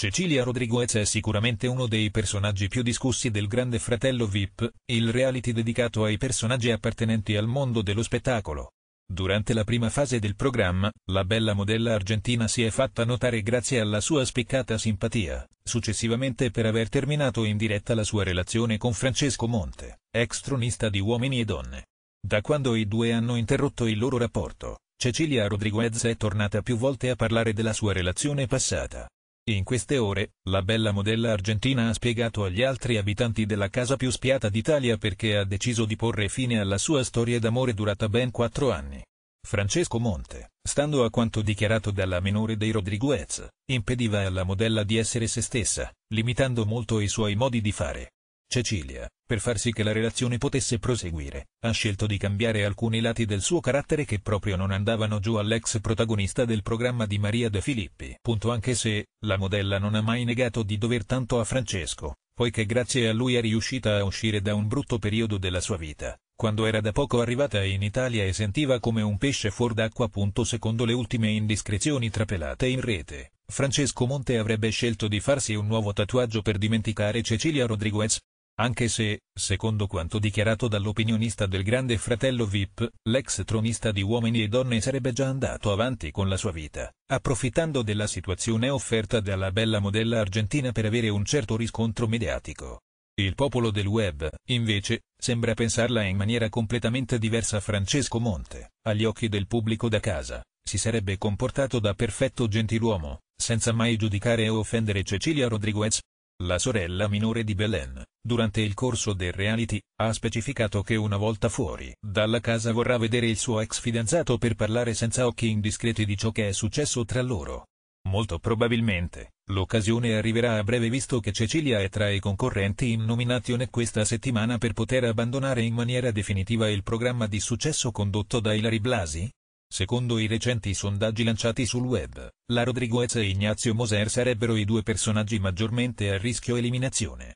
Cecilia Rodriguez è sicuramente uno dei personaggi più discussi del Grande Fratello VIP, il reality dedicato ai personaggi appartenenti al mondo dello spettacolo. Durante la prima fase del programma, la bella modella argentina si è fatta notare grazie alla sua spiccata simpatia, successivamente per aver terminato in diretta la sua relazione con Francesco Monte, ex tronista di Uomini e Donne. Da quando i due hanno interrotto il loro rapporto, Cecilia Rodriguez è tornata più volte a parlare della sua relazione passata in queste ore, la bella modella argentina ha spiegato agli altri abitanti della casa più spiata d'Italia perché ha deciso di porre fine alla sua storia d'amore durata ben quattro anni. Francesco Monte, stando a quanto dichiarato dalla minore dei Rodriguez, impediva alla modella di essere se stessa, limitando molto i suoi modi di fare. Cecilia, per far sì che la relazione potesse proseguire, ha scelto di cambiare alcuni lati del suo carattere che proprio non andavano giù all'ex protagonista del programma di Maria De Filippi. Punto anche se, la modella non ha mai negato di dover tanto a Francesco, poiché grazie a lui è riuscita a uscire da un brutto periodo della sua vita, quando era da poco arrivata in Italia e sentiva come un pesce fuor d'acqua. Secondo le ultime indiscrezioni trapelate in rete, Francesco Monte avrebbe scelto di farsi un nuovo tatuaggio per dimenticare Cecilia Rodriguez, anche se, secondo quanto dichiarato dall'opinionista del grande fratello Vip, l'ex tronista di Uomini e Donne sarebbe già andato avanti con la sua vita, approfittando della situazione offerta dalla bella modella argentina per avere un certo riscontro mediatico. Il popolo del web, invece, sembra pensarla in maniera completamente diversa Francesco Monte, agli occhi del pubblico da casa, si sarebbe comportato da perfetto gentiluomo, senza mai giudicare o offendere Cecilia Rodriguez, la sorella minore di Belen durante il corso del reality, ha specificato che una volta fuori dalla casa vorrà vedere il suo ex fidanzato per parlare senza occhi indiscreti di ciò che è successo tra loro. Molto probabilmente, l'occasione arriverà a breve visto che Cecilia è tra i concorrenti in nomination questa settimana per poter abbandonare in maniera definitiva il programma di successo condotto da Ilari Blasi. Secondo i recenti sondaggi lanciati sul web, la Rodriguez e Ignazio Moser sarebbero i due personaggi maggiormente a rischio eliminazione.